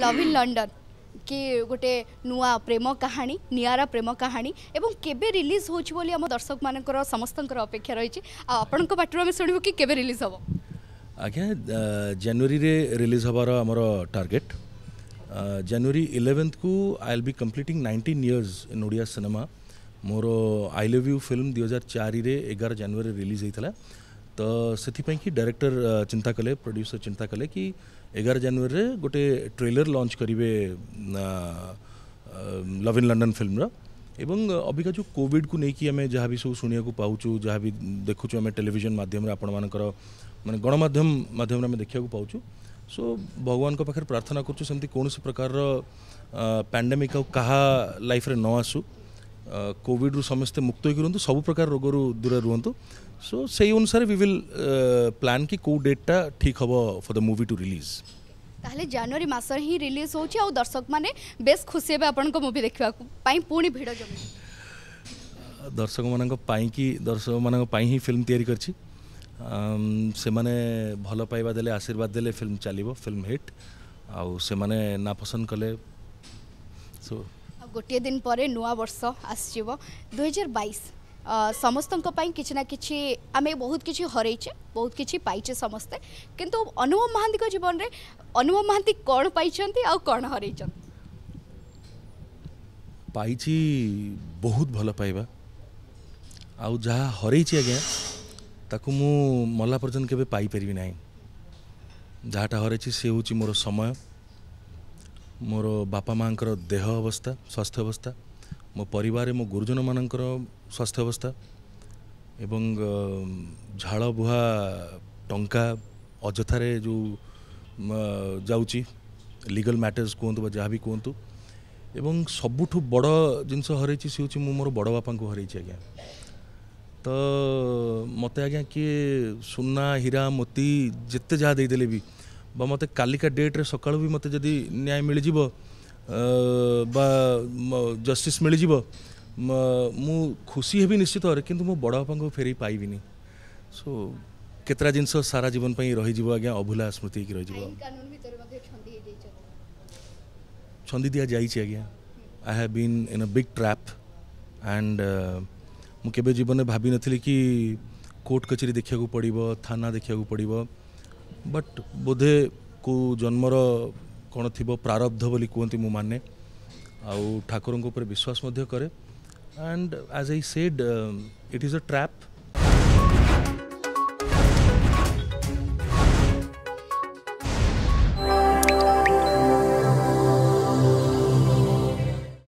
love in London କି ଗୋଟେ ନୂଆ ପ୍ରେମ କାହାଣୀ ନିଆରା ପ୍ରେମ କାହାଣୀ ଏବଂ କେବେ ରିଲିଜ୍ ହେଉଛି ବୋଲି ଆମ ଦର୍ଶକମାନଙ୍କର ସମସ୍ତଙ୍କର ଅପେକ୍ଷା ରହିଛି ଆଉ ଆପଣଙ୍କ ପାଟିରୁ ଆମେ ଶୁଣିବୁ କି କେବେ ରିଲିଜ୍ ହେବ ଆଜ୍ଞା ଜାନୁଆରୀରେ ରିଲିଜ୍ ହେବାର ଆମର ଟାର୍ଗେଟ୍ ଜାନୁଆରୀ ଇଲେଭେନ୍ଥକୁ I L B completing nineteen years in Odia cinema ମୋର ଆଇ ଲଭ୍ ୟୁ ଫିଲ୍ମ ଦୁଇହଜାର ଚାରିରେ ଏଗାର ଜାନୁଆରୀରେ ରିଲିଜ୍ ହୋଇଥିଲା तो से डायरेक्टर चिंता कले प्रड्यूसर चिंता कले कि एगार जानुरी रे गोटे ट्रेलर लंच करिवे लव इन लंडन फिल्म रा एवं अभिका जो कोविड को लेकिन कि जहाँ भी सब शुणा को जहाँ भी देखु छु हमें टेलीविजन माध्यम रे आपण मान कर माने गणमाध्यम सो भगवान को प्रार्थना करचु सेमती प्रकार रो पेंडेमिक का लाइफ न आसु କୋଭିଡ଼ରୁ ସମସ୍ତେ ମୁକ୍ତ ହୋଇକି ରୁହନ୍ତୁ ସବୁ ପ୍ରକାର ରୋଗରୁ ଦୂରରେ ରୁହନ୍ତୁ ସୋ ସେଇ ଅନୁସାରେ ୱି ୱିଲ୍ ପ୍ଲାନ୍ କି କେଉଁ ଡେଟ୍ଟା ଠିକ୍ ହେବ for the movie to release ତାହେଲେ ଜାନୁଆରୀ ମାସରେ ହିଁ ରିଲିଜ୍ ହେଉଛି ଆଉ ଦର୍ଶକମାନେ ବେଶ୍ ଖୁସି ହେବେ ଆପଣଙ୍କ ମୁଭି ଦେଖିବାକୁ ପାଇଁ ପୁଣି ଭିଡ଼ ଜମି ଦର୍ଶକମାନଙ୍କ ପାଇଁକି ଦର୍ଶକମାନଙ୍କ ପାଇଁ ହିଁ ଫିଲ୍ମ ତିଆରି କରିଛି ସେମାନେ ଭଲ ପାଇବା ଦେଲେ ଆଶୀର୍ବାଦ ଦେଲେ ଫିଲ୍ମ ଚାଲିବ ଫିଲ୍ମ ହିଟ୍ ଆଉ ସେମାନେ ନାପସନ୍ଦ କଲେ ସୋ गोटे दिन पर नुआ वर्ष आस हजार बैस समस्त कि आम बहुत किसी हरईचे बहुत किसी समस्ते कि अनुभव महां जीवन में अनुभव महां कौन पाई कौन हर पाई बहुत भल पाइबा आउ जहाँ हरईची आज्ञा ताकू मु मला पर्यटन ना जहाँटा हरईची से हूँ मोर समय ମୋର ବାପା ମାଆଙ୍କର ଦେହ ଅବସ୍ଥା ସ୍ୱାସ୍ଥ୍ୟ ଅବସ୍ଥା ମୋ ପରିବାରରେ ମୋ ଗୁରୁଜନମାନଙ୍କର ସ୍ୱାସ୍ଥ୍ୟ ଅବସ୍ଥା ଏବଂ ଝାଳ ବୁହା ଟଙ୍କା ଅଯଥାରେ ଯେଉଁ ଯାଉଛି ଲିଗଲ୍ ମ୍ୟାଟର୍ସ କୁହନ୍ତୁ ବା ଯାହା ବି କୁହନ୍ତୁ ଏବଂ ସବୁଠୁ ବଡ଼ ଜିନିଷ ହରେଇଛି ସେ ହେଉଛି ମୁଁ ମୋର ବଡ଼ ବାପାଙ୍କୁ ହରେଇଛି ଆଜ୍ଞା ତ ମୋତେ ଆଜ୍ଞା କିଏ ସୁନା ହୀରା ମୋତି ଯେତେ ଯାହା ଦେଇଦେଲେ ବି বা ମୋତେ କାଲିକା ଡେଟ୍ରେ ସକାଳୁ ବି ମୋତେ ଯଦି ନ୍ୟାୟ ମିଳିଯିବ ବା ଜଷ୍ଟିସ୍ ମିଳିଯିବ ମୁଁ ଖୁସି ହେବି ନିଶ୍ଚିତ ଭାବରେ କିନ୍ତୁ ମୋ ବଡ଼ ବାପାଙ୍କୁ ଫେରେଇ ପାଇବିନି ସୋ କେତେଟା ଜିନିଷ ସାରା ଜୀବନ ପାଇଁ ରହିଯିବ ଆଜ୍ଞା ଅଭୁଲା ସ୍ମୃତି ହେଇକି ରହିଯିବ ଛନ୍ଦି ଦିଆଯାଇଛି ଆଜ୍ଞା I have been in a big trap and ମୁଁ କେବେ ଜୀବନରେ ଭାବିନଥିଲି କି କୋର୍ଟ କଚେରୀ ଦେଖିବାକୁ ପଡ଼ିବ ଥାନା ଦେଖିବାକୁ ପଡ଼ିବ ବଟ୍ ବୋଧେ କେଉଁ ଜନ୍ମର କ'ଣ ଥିବ ପ୍ରାରବ୍ଧ ବୋଲି କୁହନ୍ତି ମୁଁ ମାନେ ଆଉ ଠାକୁରଙ୍କ ଉପରେ ବିଶ୍ୱାସ ମଧ୍ୟ କରେ and as I said it is a trap